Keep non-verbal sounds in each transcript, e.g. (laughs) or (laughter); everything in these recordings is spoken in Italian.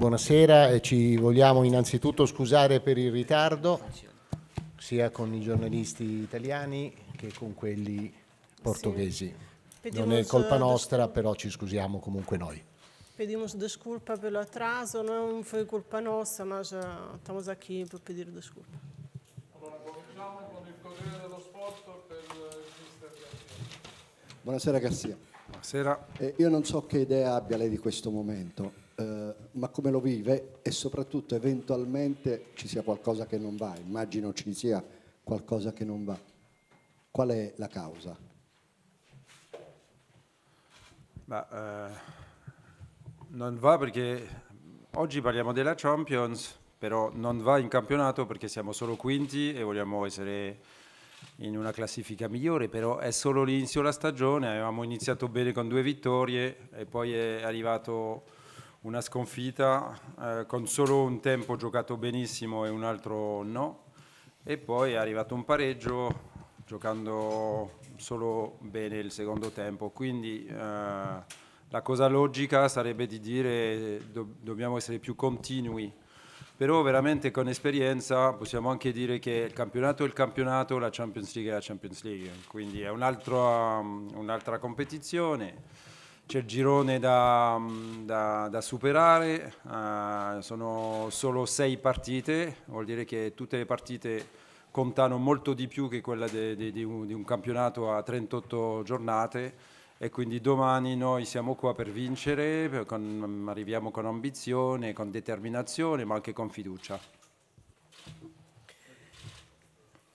Buonasera, e ci vogliamo innanzitutto scusare per il ritardo, sia con i giornalisti italiani che con quelli portoghesi. Sì. Non è colpa eh, nostra, però ci scusiamo comunque noi. Pedimos scusa per l'attraso, non è colpa nostra, ma siamo qui per pedir scusa. Allora, cominciamo con il Corriere dello Sport per il Mister Garcia. Buonasera Garzia. Buonasera. Eh, io non so che idea abbia lei di questo momento ma come lo vive e soprattutto eventualmente ci sia qualcosa che non va, immagino ci sia qualcosa che non va. Qual è la causa? Ma, eh, non va perché oggi parliamo della Champions, però non va in campionato perché siamo solo quinti e vogliamo essere in una classifica migliore, però è solo l'inizio della stagione, avevamo iniziato bene con due vittorie e poi è arrivato una sconfitta eh, con solo un tempo giocato benissimo e un altro no e poi è arrivato un pareggio giocando solo bene il secondo tempo quindi eh, la cosa logica sarebbe di dire do, dobbiamo essere più continui però veramente con esperienza possiamo anche dire che il campionato è il campionato, la Champions League è la Champions League, quindi è un'altra, un competizione c'è il girone da, da, da superare, uh, sono solo sei partite, vuol dire che tutte le partite contano molto di più che quella di un, campionato a 38 giornate e quindi domani noi siamo qua per vincere, con, arriviamo con ambizione, con determinazione ma anche con fiducia.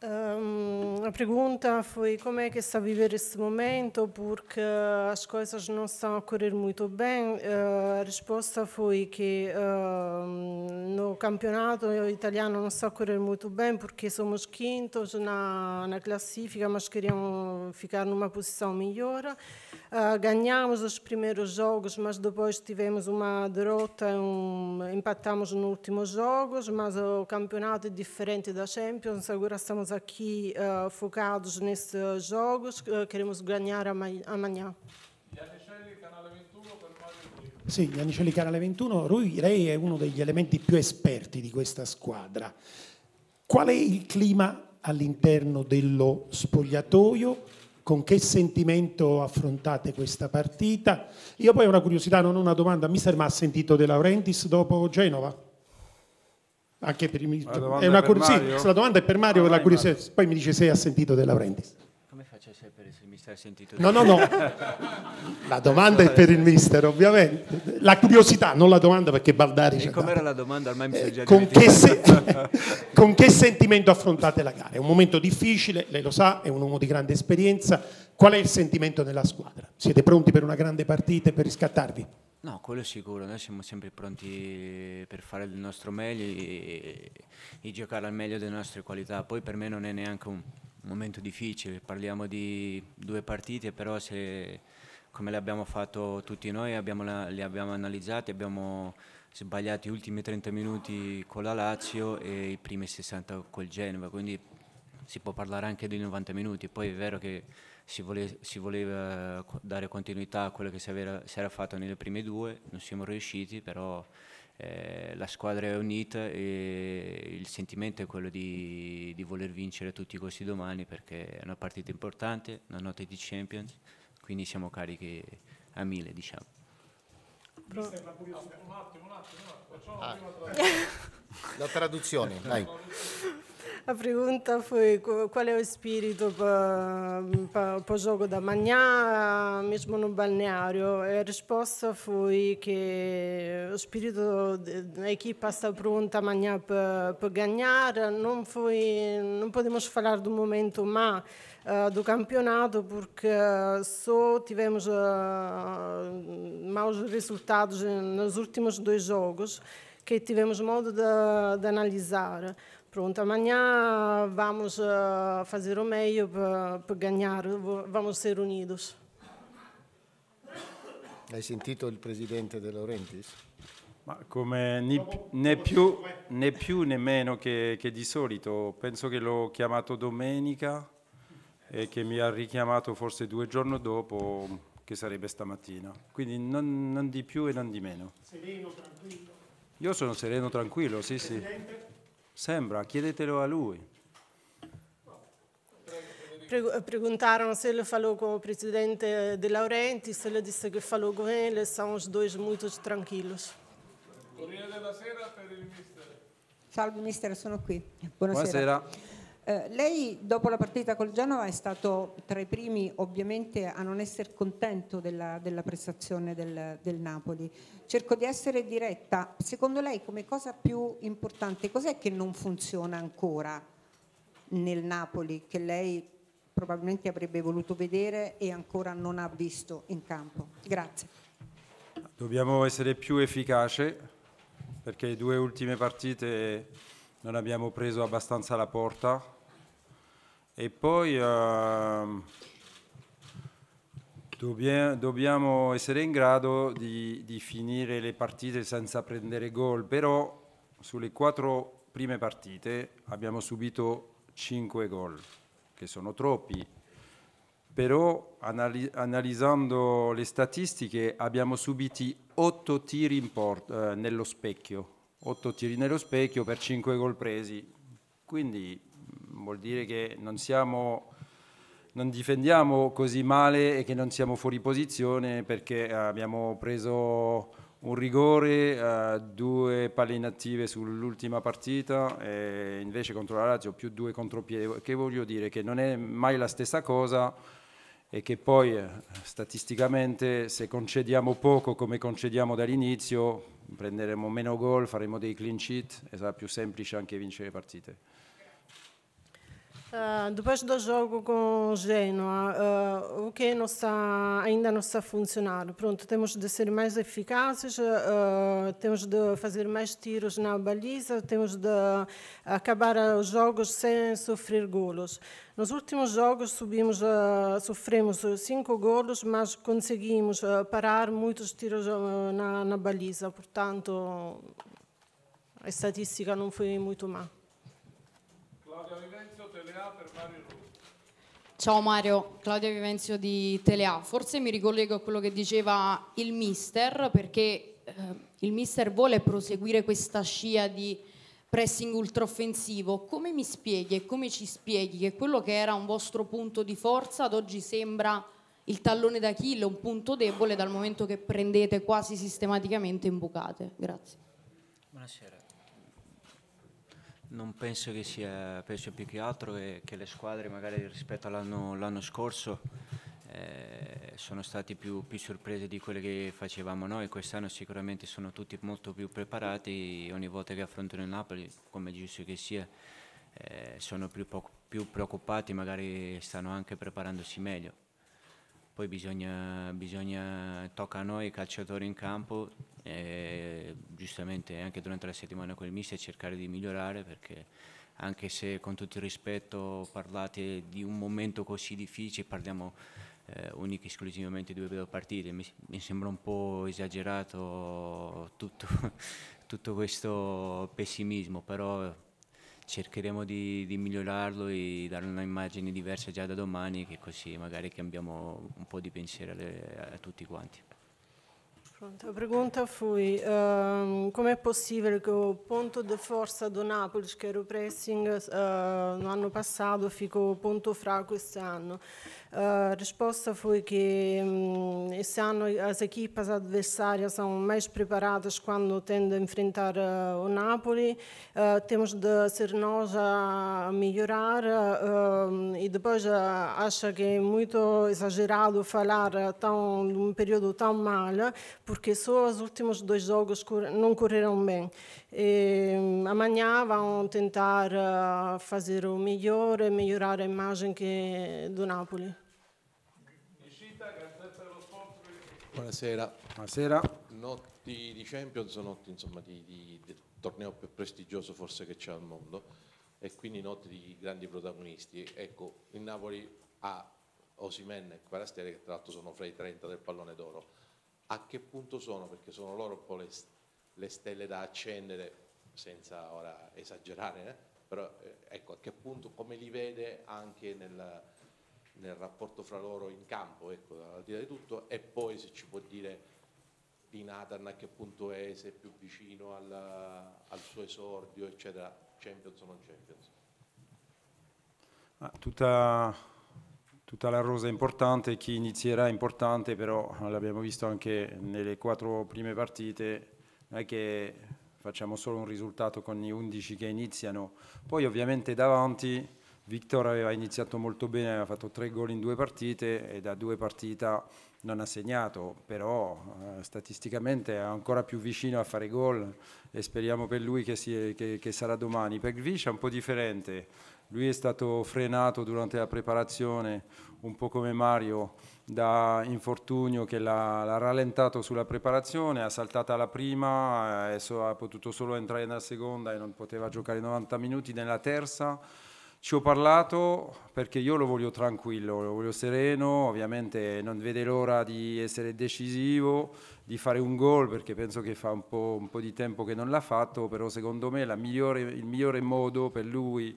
Um, a pergunta foi como é que está é a viver esse momento, porque as coisas não estão a correr muito bem. Uh, a resposta foi que uh, no campeonato italiano não está a correr muito bem, porque somos quintos na, na classifica, mas queríamos ficar numa posição melhor. Uh, ganhamos os primeiros jogos, mas depois tivemos uma derrota, um, empatamos no últimos jogos, mas o campeonato é diferente da Champions, agora estamos a aqui uh, focados nesses jogos, uh, queremos ganhar amanhã. Sì, Giannicelli Canale 21, lui lei è uno degli elementi più esperti di questa squadra. Qual è il clima all'interno dello spogliatoio? Con che sentimento affrontate questa partita? Io poi ho una curiosità, non una domanda. Mister, ma ha sentito De Laurentiis dopo Genova? Anche per i... è una curiosità. Sì, la domanda è per Mario, ah, la curiosità. poi mi dice se ha sentito della Laurentiis. Come faccio a sapere se il mister ha sentito? No, no, no. la domanda è per il mister, ovviamente. La curiosità, non la domanda perché Baldari... E com'era la domanda? Ormai mi eh, già con che, se... (laughs) con che sentimento affrontate la gara? È un momento difficile, lei lo sa, è un uomo di grande esperienza. Qual è il sentimento nella squadra? Siete pronti per una grande partita e per riscattarvi? No, quello è sicuro, noi siamo sempre pronti per fare del nostro meglio e, e, giocare al meglio delle nostre qualità. Poi per me non è neanche un momento difficile, parliamo di due partite, però se, come le abbiamo fatto tutti noi, abbiamo la, le abbiamo analizzate, abbiamo sbagliato gli ultimi 30 minuti con la Lazio e i primi 60 col Genova, quindi si può parlare anche di 90 minuti, poi è vero che si, vole, si voleva dare continuità a quello che si, aveva, si, era fatto nelle prime due, non siamo riusciti, però eh, la squadra è unita e il sentimento è quello di, di voler vincere a tutti i costi domani perché è una partita importante, una notte di Champions, quindi siamo carichi a mille diciamo. Pro... Ah, un attimo, un attimo, un attimo. Ah. (laughs) La traduzione, dai. (laughs) A pergunta foi qual é o espírito para, para, o jogo da manhã, mesmo no balneário. A resposta foi que o espírito da equipa está pronta amanhã para, para ganhar. Não, foi, não podemos falar do momento má ah, do campeonato porque só tivemos ah, maus resultados nos últimos dois jogos que tivemos modo de, de analisar. Pronto, amanhã vamos fazer o meio para ganhar, vamos ser unidos. Hai sentito il presidente De Laurentiis? Ma come né, né, più, né, più, né meno che, che, di solito, penso che l'ho chiamato domenica e che mi ha richiamato forse due giorni dopo, che sarebbe stamattina. Quindi non, non di più e non di meno. Sereno, tranquillo. Io sono sereno, tranquillo, sì, presidente? sì. Sembra, chiedetelo a lui. Pre eh, perguntaram se ele falou com o presidente De Laurentiis, ele disse que falou com ele, são os dois muito tranquilos. Corriere della Sera per il mister. Salve mister, sono qui. Buonasera. Buonasera. Eh, lei dopo la partita col Genova è stato tra i primi ovviamente a non essere contento della, della prestazione del, del, Napoli. Cerco di essere diretta, secondo lei come cosa più importante cos'è che non funziona ancora nel Napoli che lei probabilmente avrebbe voluto vedere e ancora non ha visto in campo? Grazie. Dobbiamo essere più efficaci perché le due ultime partite non abbiamo preso abbastanza la porta e poi uh, dobbiamo essere in grado di, di, finire le partite senza prendere gol, però sulle quattro prime partite abbiamo subito cinque gol, che sono troppi. Però anali analizzando le statistiche abbiamo subito otto tiri eh, nello specchio, otto tiri nello specchio per cinque gol presi. Quindi vuol dire che non, siamo, non difendiamo così male e che non siamo fuori posizione perché eh, abbiamo preso un rigore, eh, due palle inattive sull'ultima partita e invece contro la Lazio più due contropiedi, che voglio dire che non è mai la stessa cosa e che poi eh, statisticamente se concediamo poco come concediamo dall'inizio prenderemo meno gol, faremo dei clean sheet e sarà più semplice anche vincere le partite. Uh, depois do jogo com Genoa, uh, o que é não está, ainda não está funcionando. Pronto, temos de ser mais eficazes, uh, temos de fazer mais tiros na baliza, temos de acabar os jogos sem sofrer golos. Nos últimos jogos subimos, sofremos cinco golos, mas conseguimos parar muitos tiros na, na baliza. Portanto, a estatística não foi muito má. Cláudia Oliveira. Ciao Mario, Claudia Vivenzio di Telea. Forse mi ricollego a quello che diceva il mister, perché eh, il mister vuole proseguire questa scia di pressing ultraoffensivo. Come mi spieghi e come ci spieghi che quello che era un vostro punto di forza ad oggi sembra il tallone d'Achille, un punto debole dal momento che prendete quasi sistematicamente in bucate? Grazie. Buonasera. Non penso che sia, penso più che altro che, che le squadre magari rispetto all'anno scorso eh, sono state più, più, sorprese di quelle che facevamo noi, quest'anno sicuramente sono tutti molto più preparati, ogni volta che affrontano il Napoli, come giusto che sia, eh, sono più, più preoccupati, magari stanno anche preparandosi meglio poi bisogna, bisogna, tocca a noi calciatori in campo, e giustamente anche durante la settimana con il mister cercare di migliorare perché anche se con tutto il rispetto parlate di un momento così difficile, parliamo eh, unica e esclusivamente di due partite, mi, mi sembra un po' esagerato tutto, (laughs) tutto questo pessimismo, però cercheremo di, di, migliorarlo e dare un'immagine diversa già da domani che così magari cambiamo un po' di pensiero a, a tutti quanti. Pronto, a pergunta foi um, ehm, como é possível que o ponto de força do Napoli que era o pressing uh, no ano passado, ficou ponto fraco este ano? Uh, a resposta foi que um, este ano as equipas adversárias são mais preparadas quando tendo a enfrentar uh, o Napoli temos de ser nós a melhorar hum, e depois acha que é muito exagerado falar tão, um período tão mal, porque só os últimos dois jogos não correram bem. E, ehm, amanhã vão tentar ah, fazer o melhor e melhorar a imagem que do Napoli. Buonasera. Buonasera. Notti di Champions, sono notti insomma, di, di, del torneo più prestigioso forse che c'è al mondo e quindi notti di grandi protagonisti. Ecco, il Napoli ha Osimen e Quarastere che tra l'altro sono fra i 30 del pallone d'oro a che punto sono, perché sono loro un po' le, le stelle da accendere, senza ora esagerare, eh? però eh, ecco a che punto, come li vede anche nel, nel rapporto fra loro in campo, ecco, al di là di tutto, e poi se ci può dire di Nathan a che punto è, se è più vicino al, al suo esordio, eccetera, Champions o non Champions. tutta tutta la rosa è importante, chi inizierà è importante, però l'abbiamo visto anche nelle quattro prime partite, non è che facciamo solo un risultato con gli 11 che iniziano, poi ovviamente davanti Victor aveva iniziato molto bene, aveva fatto tre gol in due partite e da due partite non ha segnato, però eh, statisticamente è ancora più vicino a fare gol e speriamo per lui che, si, che, che sarà domani. Per Gvish è un po' differente, lui è stato frenato durante la preparazione, un po' come Mario, da infortunio che l'ha, rallentato sulla preparazione, ha saltato la prima, adesso ha potuto solo entrare nella seconda e non poteva giocare 90 minuti nella terza. Ci ho parlato perché io lo voglio tranquillo, lo voglio sereno, ovviamente non vede l'ora di essere decisivo, di fare un gol perché penso che fa un po', un po di tempo che non l'ha fatto, però secondo me migliore, il migliore modo per lui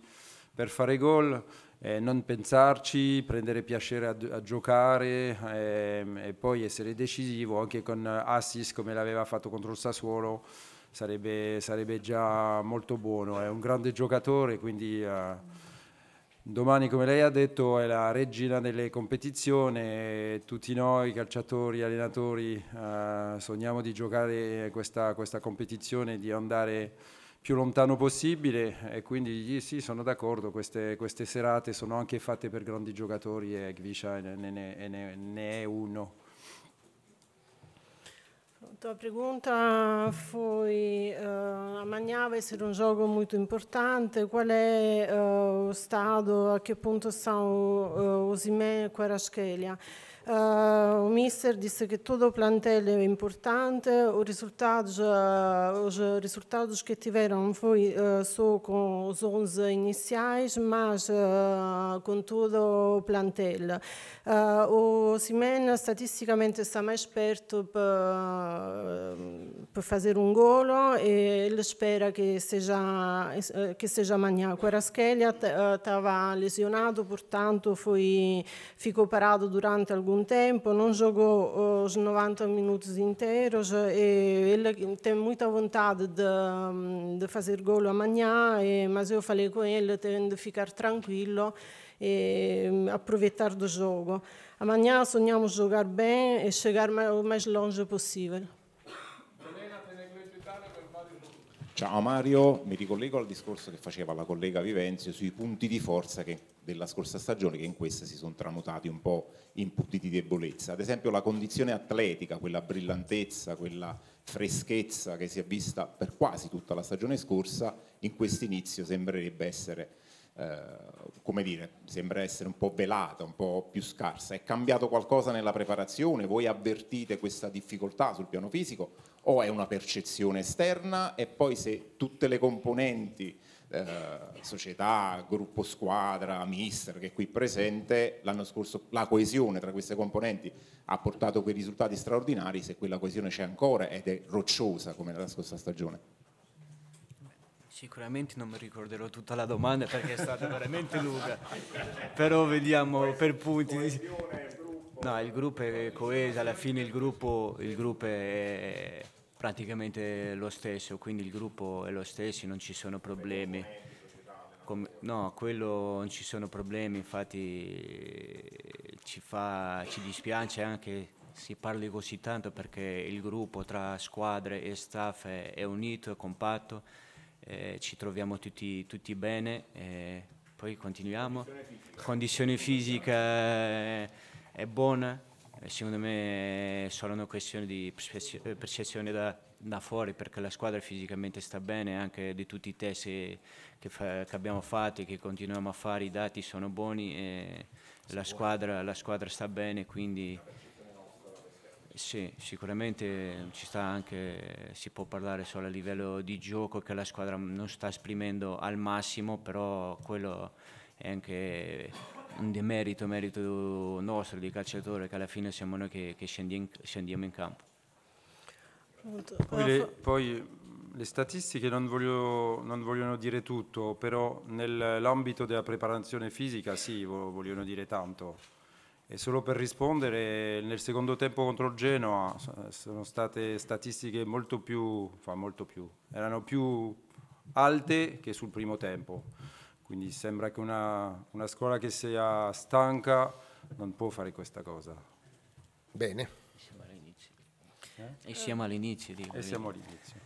per fare gol, eh, non pensarci, prendere piacere a, a giocare eh, e poi essere decisivo anche con assist come l'aveva fatto contro il Sassuolo sarebbe, sarebbe, già molto buono. È un grande giocatore, quindi eh, domani, come lei ha detto, è la regina delle competizioni. Tutti noi, calciatori, allenatori, eh, sogniamo di giocare questa, questa competizione, di andare più lontano possibile e quindi sì, sono d'accordo, queste, queste, serate sono anche fatte per grandi giocatori e Gvisha ne, ne, ne, ne è uno. La tua domanda foi: uh, a vai essere un gioco molto importante. Qual è uh, stato, a che punto são uh, eh, os Osimen e Querasquelia? O eh, mister disse que todo o plantel é importante, os resultados, os eh, resultados que tiveram foi eh, só com os 11 iniciais, mas com todo o plantel. O Simen statisticamente está mais perto para, para fazer um golo e ele espera que seja, que seja amanhã. Quaraschelia estava lesionado, portanto foi, ficou parado durante algum algum tempo, não jogou os 90 minutos inteiros e ele tem muita vontade de, de fazer golo amanhã, e, mas eu falei com ele, tem de ficar tranquilo e aproveitar do jogo. Amanhã sonhamos jogar bem e chegar o mais longe possível. Ciao Mario, mi ricollego al discorso che faceva la collega Vivenzio sui punti di forza che, della scorsa stagione che in questa si sono tramutati un po' in punti di debolezza. Ad esempio la condizione atletica, quella brillantezza, quella freschezza che si è vista per quasi tutta la stagione scorsa, in questo inizio sembrerebbe essere eh, come dire, sembra essere un po' velata, un po' più scarsa. È cambiato qualcosa nella preparazione? Voi avvertite questa difficoltà sul piano fisico o è una percezione esterna? E poi se tutte le componenti, eh, società, gruppo squadra, mister che è qui presente, l'anno scorso la coesione tra queste componenti ha portato quei risultati straordinari, se quella coesione c'è ancora ed è rocciosa come la scorsa stagione. Sicuramente non mi ricorderò tutta la domanda perché è stata veramente lunga, però vediamo per punti. No, il gruppo è coeso, alla fine il gruppo, il gruppo è praticamente lo stesso, quindi il gruppo è lo stesso, non ci sono problemi. Come, no, quello non ci sono problemi, infatti ci, fa, ci dispiace anche si parli così tanto perché il gruppo tra squadre e staff è unito è compatto eh, ci troviamo tutti, tutti bene, eh, poi continuiamo. Condizione fisica eh, è buona, eh, secondo me è solo una questione di percezione da, da, fuori perché la squadra fisicamente sta bene, anche di tutti i test che, fa, che abbiamo fatto e che continuiamo a fare i dati sono buoni e eh, la squadra, la squadra sta bene, quindi... Sì, sicuramente ci sta anche, si può parlare solo a livello di gioco che la squadra non sta esprimendo al massimo, però quello è anche un demerito, merito nostro di calciatore che alla fine siamo noi che, che scendiamo, in, campo. Poi le, poi le statistiche non, voglio, non, vogliono dire tutto, però nell'ambito della preparazione fisica sì, vogliono dire tanto. E solo per rispondere, nel secondo tempo contro il Genoa sono state statistiche molto più, fa molto più, erano più alte che sul primo tempo. Quindi sembra che una, una scuola che sia stanca non può fare questa cosa. Bene. E siamo all'inizio. Eh? E siamo all'inizio.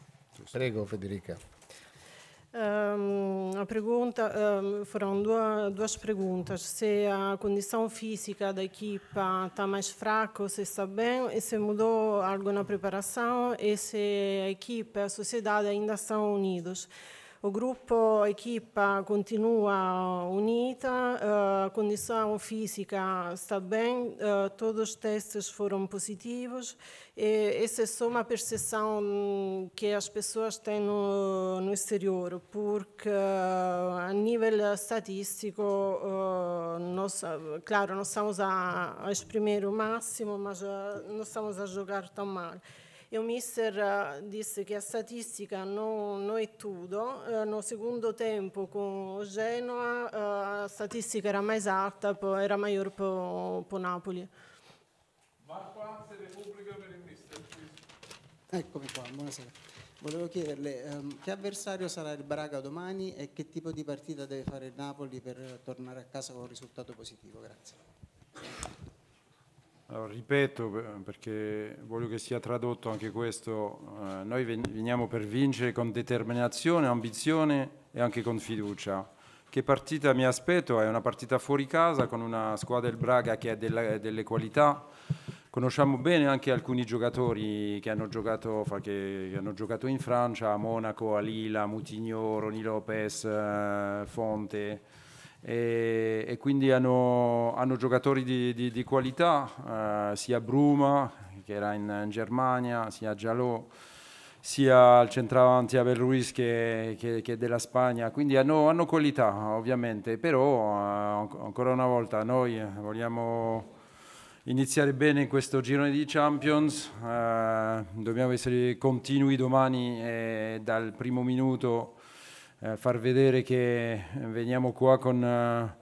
Prego Federica. Um, a pergunta um, foram duas, duas, perguntas: se a condição física da equipa está mais fraca, se está bem, e se mudou algo na preparação, e se a equipe a sociedade ainda estão unidos. O grupo, a equipa continua unida, eh, a condição física está bem, eh, todos os testes foram positivos. E essa é só uma percepção que as pessoas têm no, no exterior, porque eh, a nível estatístico, nós, claro, não estamos a, a exprimir o máximo, mas não estamos a jogar tão mal. e un mister eh, disse che a statistica non, non è tutto, no secondo tempo con Genoa la eh, statistica era mai esatta, era maggiore per Napoli. Marco Anze, Repubblica per il mister. Eccomi qua, buonasera. Volevo chiederle ehm, che avversario sarà il Braga domani e che tipo di partita deve fare il Napoli per tornare a casa con un risultato positivo. Grazie. Allora, ripeto eh, perché voglio che sia tradotto anche questo, eh, noi veniamo per vincere con determinazione, ambizione e anche con fiducia. Che partita mi aspetto? È una partita fuori casa con una squadra del Braga che ha della, delle qualità, conosciamo bene anche alcuni giocatori che hanno giocato, che, che hanno giocato in Francia, a Monaco, a Lila, Mutignor, Roni Lopez, eh, Fonte e, e quindi hanno, hanno, giocatori di, di, di qualità, eh, sia Bruma che era in, in Germania, sia Giallo, sia il centravanti Abel Ruiz che, che, che della Spagna, quindi hanno, hanno qualità ovviamente, però eh, ancora una volta noi vogliamo iniziare bene questo girone di Champions. Eh, dobbiamo essere continui domani eh, dal primo minuto eh, far vedere che veniamo qua con, eh,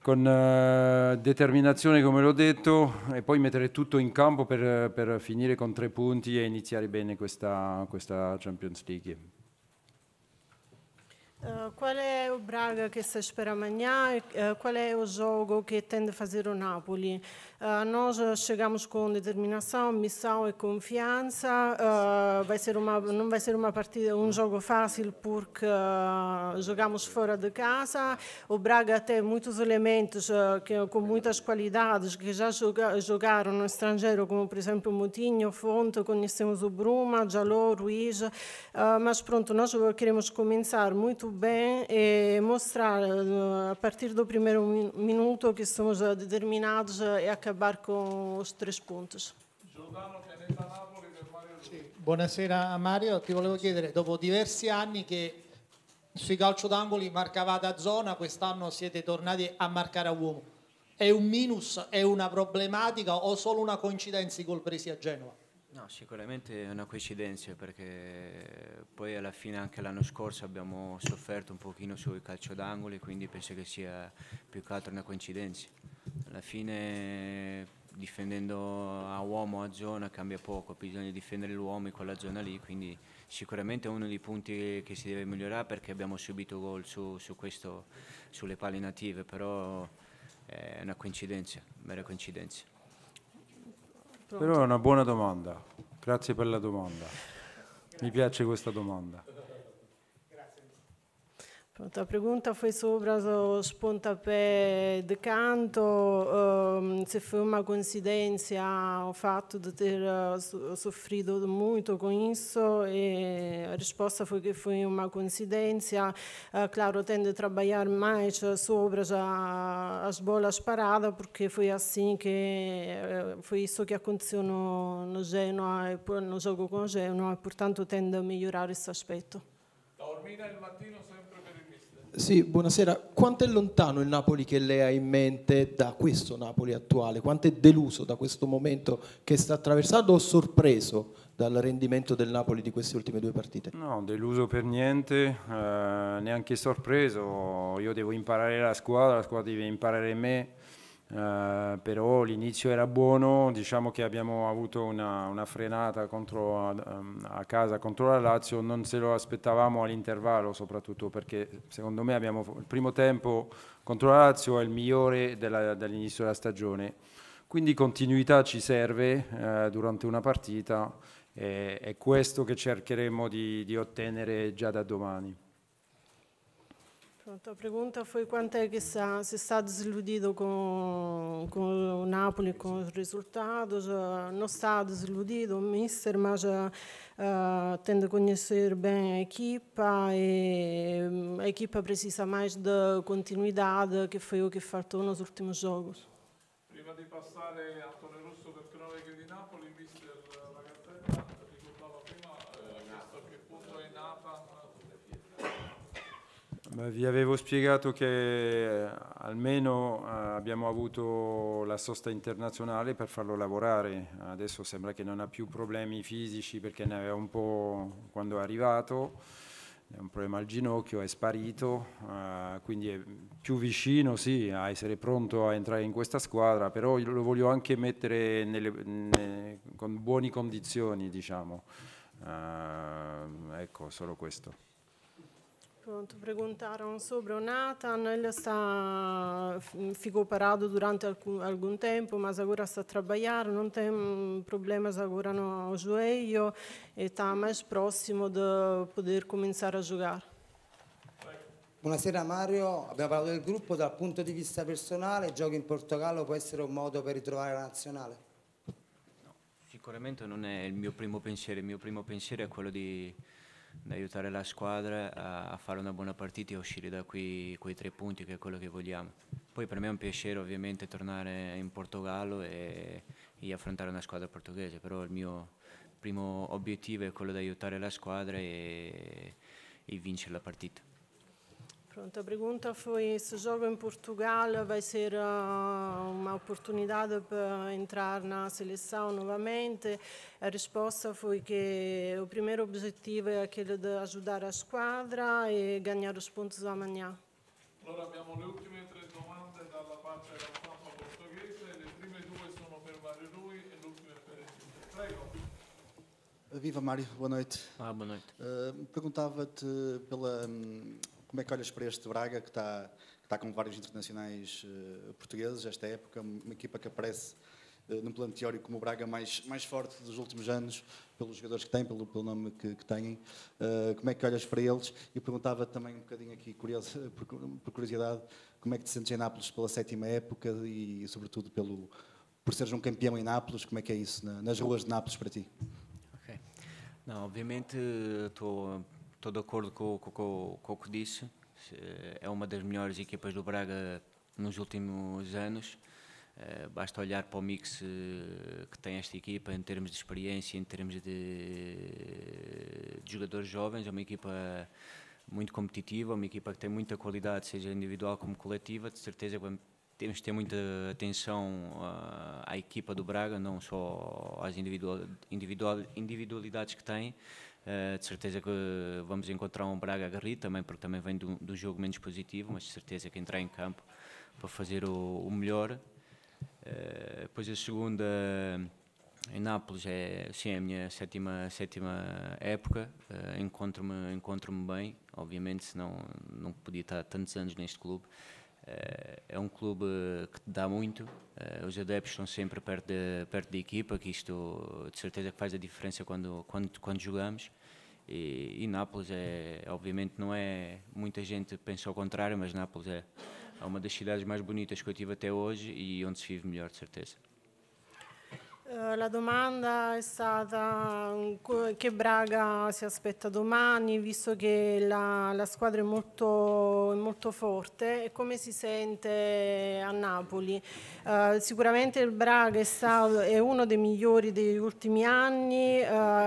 con eh, determinazione, come l'ho detto, e poi mettere tutto in campo per, per, finire con tre punti e iniziare bene questa, questa Champions League. Ah, qual é o Braga que se espera amanhã? Ah, qual é o jogo que tende a fazer o Napoli? Ah, nós chegamos com determinação, missão e confiança. vai ser uma, não vai ser uma partida, um jogo fácil porque jogamos fora de casa. O Braga tem muitos elementos que, com muitas qualidades que já jogaram no estrangeiro, como por exemplo mutinho Fonte, conhecemos o Bruma, Jalou, Ruiz. mas pronto, nós queremos começar muito bem é mostrar, eh, a partire do primeiro minuto, que somos determinados a acabar com os três pontos. Buonasera a Mario, ti volevo chiedere, dopo diversi anni che sui calcio d'angoli marcavate a zona, quest'anno siete tornati a marcare a uomo, è un minus, è una problematica o solo una coincidenza col presi a Genova? No, sicuramente è una coincidenza perché poi alla fine anche l'anno scorso abbiamo sofferto un pochino sul calcio d'angoli, quindi penso che sia più che altro una coincidenza. Alla fine difendendo a uomo o a zona cambia poco, bisogna difendere l'uomo in quella zona lì, quindi sicuramente è uno dei punti che si deve migliorare perché abbiamo subito gol su, su questo, sulle palle native, però è una coincidenza, mera coincidenza. Pronto. Però è una buona domanda. Grazie per la domanda. Mi piace questa domanda. Pronto, a pergunta foi sobre os pontapés de canto, um, se foi uma coincidência o fato de ter eh, sofrido muito com isso, e a resposta foi que foi uma coincidência. Uh, claro, tendo a trabalhar mais sobre já as bolas paradas, porque foi assim que, eh, foi isso que aconteceu no, no Genoa, no jogo com o Genoa, portanto, tendo a melhorar esse aspecto Taormina, Sì, buonasera. Quanto è lontano il Napoli che lei ha in mente da questo Napoli attuale? Quanto è deluso da questo momento che sta attraversando o sorpreso dal rendimento del Napoli di queste ultime due partite? No, deluso per niente, eh, neanche sorpreso. Io devo imparare la squadra, la squadra deve imparare me Uh, però l'inizio era buono, diciamo che abbiamo avuto una, una frenata contro, um, a casa contro la Lazio, non se lo aspettavamo all'intervallo soprattutto perché secondo me abbiamo, il primo tempo contro la Lazio è il migliore dall'inizio della stagione, quindi continuità ci serve uh, durante una partita e è questo che cercheremo di, di ottenere già da domani. Pronto, a pergunta foi quanto é que se está desiludido com, com o Napoli, com os resultados. Eh, não está desiludido o mister, mas uh, eh, conhecido eh, conhecer bem a equipa e a equipa precisa mais de continuidade, que foi o que faltou nos últimos jogos. Prima de passar a Vi avevo spiegato che eh, almeno eh, abbiamo avuto la sosta internazionale per farlo lavorare, adesso sembra che non ha più problemi fisici perché ne aveva un po' quando è arrivato, è un problema al ginocchio, è sparito, eh, quindi è più vicino sì, a essere pronto a entrare in questa squadra, però lo voglio anche mettere nelle, con buone condizioni, diciamo. ecco, solo questo. Pronto, perguntaram sobre o Nathan. Ele está, ficou parado durante algum, algum tempo, mas agora está a trabalhar, não tem problemas agora no joelho e está mais próximo de poder começar a jogar. Buonasera Mario, abbiamo parlato del gruppo, dal punto di vista personale, giochi in Portogallo può essere un modo per ritrovare la nazionale? No, sicuramente non è il mio primo pensiero, il mio primo pensiero è quello di aiutare la squadra a, a, fare una buona partita e uscire da qui quei tre punti che è quello che vogliamo. Poi per me è un piacere ovviamente tornare in Portogallo e, e affrontare una squadra portoghese, però il mio primo obiettivo è quello di aiutare la squadra e, e vincere la partita. Pronto, a pergunta foi se o jogo em Portugal vai ser ah, uma oportunidade para entrar na seleção novamente. A resposta foi que o primeiro objetivo é aquele de ajudar a squadra e ganhar os pontos amanhã. Allora abbiamo le ultime tre domande dalla parte della stampa portoghese, le prime due sono per Mario Rui e l'ultima è per Egitto. Prego. Viva Mário, boa noite. Ah, boa noite. Uh, Perguntava-te pela, hum, como é que olhas para este Braga, que está, que está com vários internacionais uh, portugueses esta época, uma equipa que aparece uh, eh, no plano teórico como o Braga mais, mais forte dos últimos anos, pelos jogadores que têm, pelo, pelo nome que, que têm. Uh, como é que olhas para eles? E perguntava também um bocadinho aqui, curioso, (laughs) por, por, curiosidade, como é que te sentes em Nápoles pela sétima época e, e, sobretudo, pelo, por seres um campeão em Nápoles, como é que é isso na, nas ruas de Nápoles para ti? Ok. Não, obviamente estou estou de acordo com, com, com, com o que disse. Eh, é uma das melhores equipas do Braga nos últimos anos. Eh, basta olhar para o mix eh, que tem esta equipa em termos de experiência, em termos de, de jogadores jovens. É uma equipa muito competitiva, é uma equipa que tem muita qualidade, seja individual como coletiva. De certeza temos de ter muita atenção à, à equipa do Braga, não só às individual, individual, individualidades que tem, Uh, de certeza que vamos encontrar um Braga Garri também, porque também vem do, do jogo menos positivo, mas de certeza que entrar em campo para fazer o, o melhor. Uh, depois a segunda em Nápoles é sim é a minha sétima sétima época. Uh, encontro-me encontro-me bem, obviamente, senão não podia estar tantos anos neste clube. Eh, é um clube que te dá muito. Eh, os adeptos estão sempre perto da perto da equipa, que isto de certeza que faz a diferença quando quando quando jogamos. E, e Nápoles é obviamente não é muita gente pensa ao contrário, mas Nápoles é, é uma das cidades mais bonitas que eu tive até hoje e onde se vive melhor de certeza. Eh, la domanda è stata mm, che Braga si aspetta domani, visto che la, la squadra è molto, molto, forte, e come si sente a Napoli. Eh, sicuramente il Braga è, stato, è, uno dei migliori degli ultimi anni eh,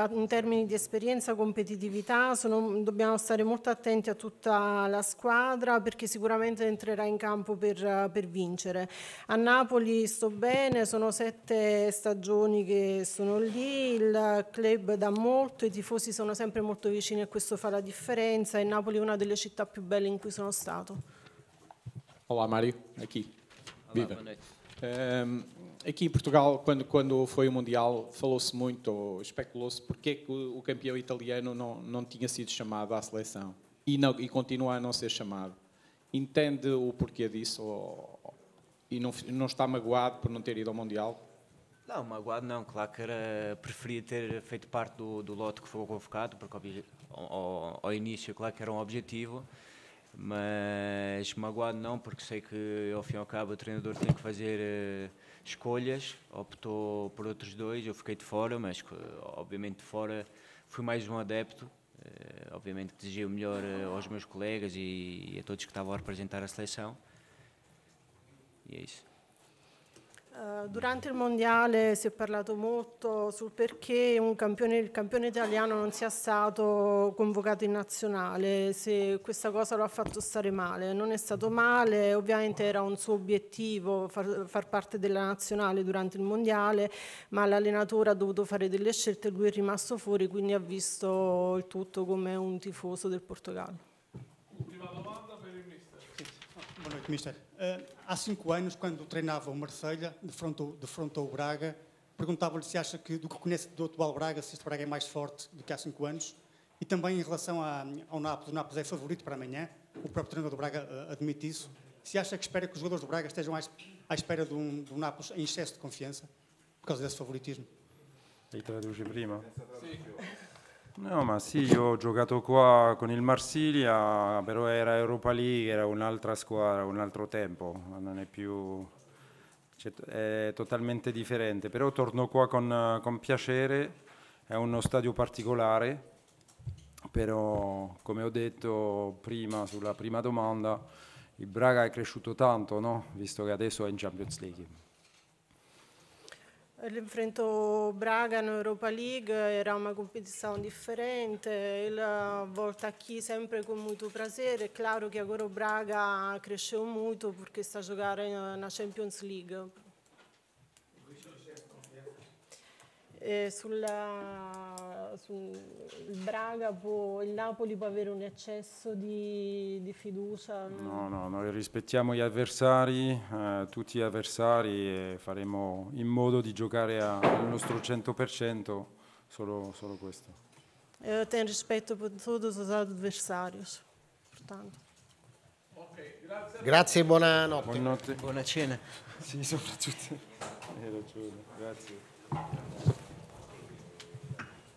in termini di esperienza, competitività, sono, dobbiamo stare molto attenti a tutta la squadra perché sicuramente entrerà in campo per, per vincere. A Napoli sto bene, sono sette stagioni stagioni che sono lì, il club dà molto, i tifosi sono sempre molto vicini e questo fa la differenza e Napoli è una delle città più belle in cui sono stato. Olá Mário, aqui. Olá, Viva. Um, ehm, aqui em Portugal, quando, quando foi o Mundial, falou-se muito, especulou-se, porque é que o, campeão italiano não, não tinha sido chamado à seleção e, não, e continua a não ser chamado. Entende o porquê disso ou, e não, não está magoado por não ter ido ao Mundial? Não, magoado não. Claro que era, preferia ter feito parte do, do lote que foi convocado, porque ao, ao início, claro que era um objetivo, mas magoado não, porque sei que ao fim e ao cabo o treinador tem que fazer uh, escolhas, optou por outros dois, eu fiquei de fora, mas obviamente de fora fui mais um adepto, uh, obviamente que desejei o melhor uh, aos meus colegas e, e a todos que estavam a representar a seleção, e é isso. Eh, durante il mondiale si è parlato molto sul perché campione, il campione italiano non sia stato convocato in nazionale, se questa cosa lo ha fatto stare male. Non è stato male, ovviamente era un suo obiettivo far, far parte della nazionale durante il mondiale, ma l'allenatore ha dovuto fare delle scelte, e lui è rimasto fuori, quindi ha visto il tutto come un tifoso del Portogallo. Mister. Uh, ah, há cinco anos, quando treinava o Marselha de frente ao, Braga, perguntava-lhe se acha que, do que conhece do atual Braga, se este Braga é mais forte do que há cinco anos. E também em relação à, ao Nápoles, o Nápoles é favorito para amanhã, o próprio treinador do Braga uh, admite isso. Se acha que espera que os jogadores do Braga estejam à, à espera de um, de um Nápoles em excesso de confiança, por causa desse favoritismo? Aí traduz prima. Sim. No, ma sì, io ho giocato qua con il Marsiglia, però era Europa League, era un'altra squadra, un altro tempo, non è più... Cioè, è totalmente differente, però torno qua con, con piacere, è uno stadio particolare, però come ho detto prima sulla prima domanda, il Braga è cresciuto tanto, no? visto che adesso è in Champions League. L'infrento in Europa League, era una competizione differente, la volta a chi sempre con molto piacere, è chiaro che agora Braga cresce molto perché sta a giocare nella Champions League. E eh, sulla su, il Braga può, il Napoli può avere un eccesso di, di fiducia? No? no, no, noi rispettiamo gli avversari, eh, tutti gli avversari e faremo in modo di giocare a, al nostro 100%, solo, solo questo. Eu tenho rispetto per tutti os adversários, portanto. Okay, grazie. grazie e buonanotte. buonanotte. Buona cena. Sì, soprattutto. Hai ragione, grazie.